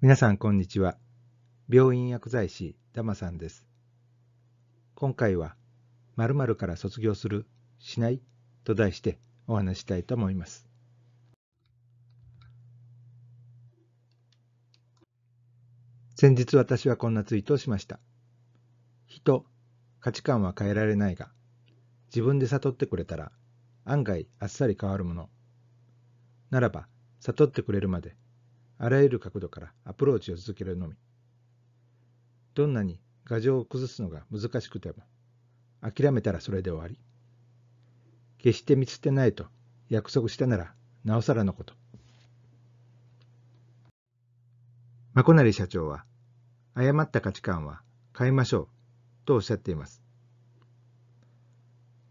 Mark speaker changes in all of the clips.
Speaker 1: 皆さんこんにちは病院薬剤師ダマさんです今回は〇〇から卒業するしないと題してお話したいと思います先日私はこんなツイートをしました人価値観は変えられないが自分で悟ってくれたら案外あっさり変わるものならば悟ってくれるまであらゆる角度からアプローチを続けるのみ。どんなに牙城を崩すのが難しくても、諦めたらそれで終わり。決して見捨てないと約束したなら、なおさらのこと。マコナリ社長は、誤った価値観は変えましょうとおっしゃっています。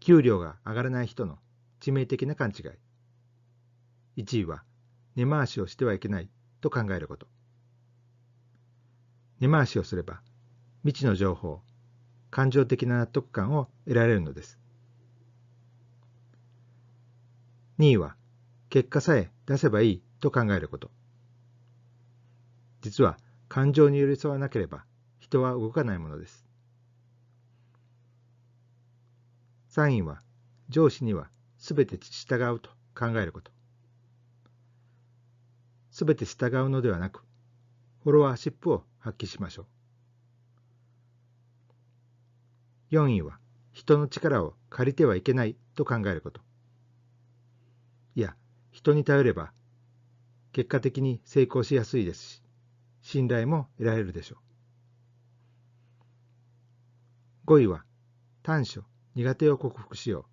Speaker 1: 給料が上がらない人の致命的な勘違い。1位は、根回しをしてはいけないと考えること。根回しをすれば、未知の情報、感情的な納得感を得られるのです。2位は、結果さえ出せばいいと考えること。実は、感情に寄り添わなければ、人は動かないものです。3位は、上司には全て従うと考えること。べて従うのではなく、フォロワーシップを発揮しましょう。4位は、人の力を借りてはいけないと考えること。いや、人に頼れば、結果的に成功しやすいですし、信頼も得られるでしょう。5位は、短所、苦手を克服しよう。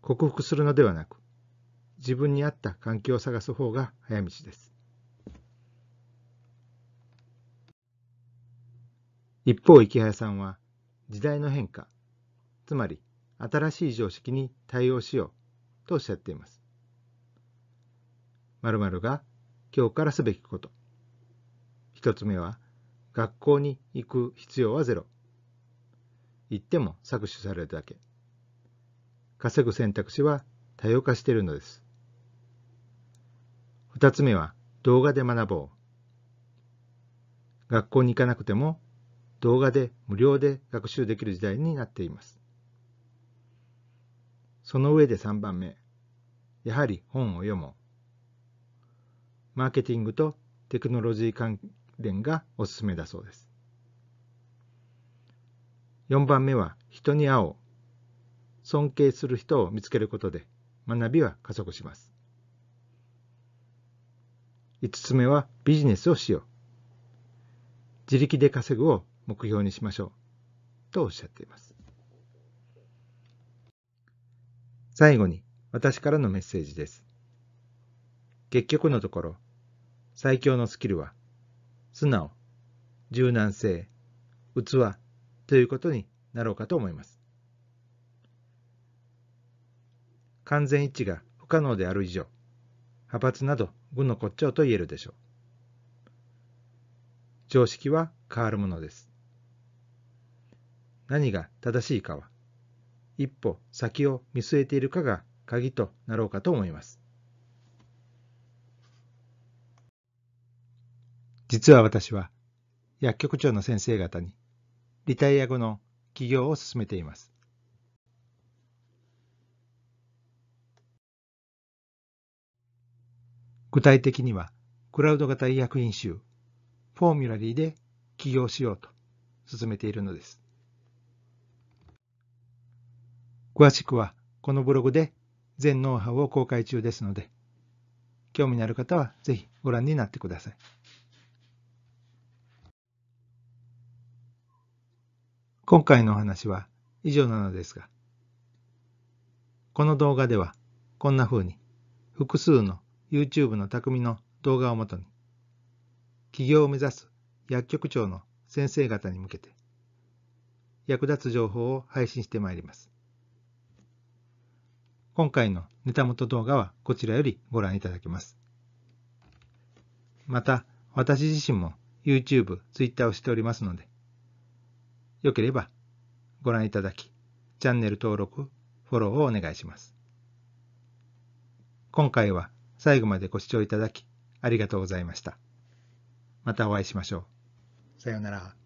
Speaker 1: 克服するのではなく、自分に合った環境を探す方が早道です。一方、池早さんは、時代の変化、つまり新しい常識に対応しようとおっしゃっています。まるまるが今日からすべきこと。一つ目は、学校に行く必要はゼロ。行っても搾取されるだけ。稼ぐ選択肢は多様化しているのです。2つ目は動画で学ぼう。学校に行かなくても動画で無料で学習できる時代になっています。その上で3番目、やはり本を読もう。マーケティングとテクノロジー関連がおすすめだそうです。4番目は人に会おう。尊敬する人を見つけることで学びは加速します。5つ目はビジネスをしよう。自力で稼ぐを目標にしましょう。とおっしゃっています。最後に私からのメッセージです。結局のところ、最強のスキルは、素直、柔軟性、器ということになろうかと思います。完全一致が不可能である以上、派閥など5の骨頂と言えるでしょう。常識は変わるものです。何が正しいかは、一歩先を見据えているかが鍵となろうかと思います。実は私は、薬局長の先生方に、リタイア後の起業を進めています。具体的には、クラウド型医薬品集、フォーミュラリーで起業しようと進めているのです。詳しくは、このブログで全ノウハウを公開中ですので、興味のある方はぜひご覧になってください。今回のお話は以上なのですが、この動画ではこんな風に複数の YouTube の匠の動画をもとに、起業を目指す薬局長の先生方に向けて、役立つ情報を配信してまいります。今回のネタ元動画はこちらよりご覧いただけます。また、私自身も YouTube、Twitter をしておりますので、よければご覧いただき、チャンネル登録、フォローをお願いします。今回は最後までご視聴いただきありがとうございました。またお会いしましょう。さようなら。